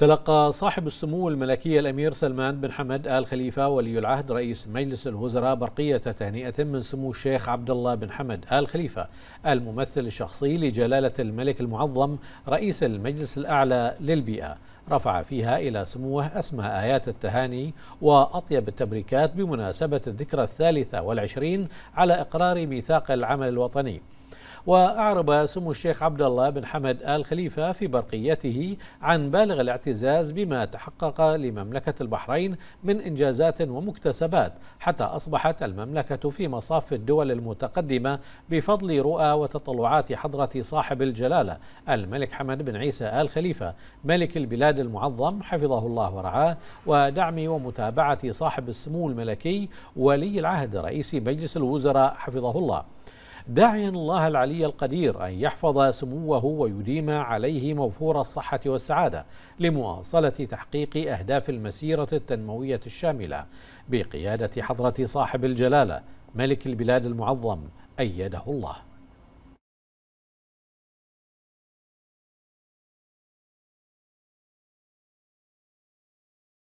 تلقى صاحب السمو الملكي الأمير سلمان بن حمد آل خليفة ولي العهد رئيس مجلس الوزراء برقية تهنئة من سمو الشيخ عبد الله بن حمد آل خليفة الممثل الشخصي لجلالة الملك المعظم رئيس المجلس الأعلى للبيئة رفع فيها إلى سموه أسمى آيات التهاني وأطيب التبريكات بمناسبة الذكرى الثالثة والعشرين على إقرار ميثاق العمل الوطني وأعرب سمو الشيخ عبد الله بن حمد آل خليفة في برقيته عن بالغ الاعتزاز بما تحقق لمملكة البحرين من إنجازات ومكتسبات حتى أصبحت المملكة في مصاف الدول المتقدمة بفضل رؤى وتطلعات حضرة صاحب الجلالة الملك حمد بن عيسى آل خليفة ملك البلاد المعظم حفظه الله ورعاه ودعم ومتابعة صاحب السمو الملكي ولي العهد رئيس مجلس الوزراء حفظه الله داعيا الله العلي القدير أن يحفظ سموه ويديم عليه موفور الصحة والسعادة لمواصلة تحقيق أهداف المسيرة التنموية الشاملة بقيادة حضرة صاحب الجلالة ملك البلاد المعظم أيده الله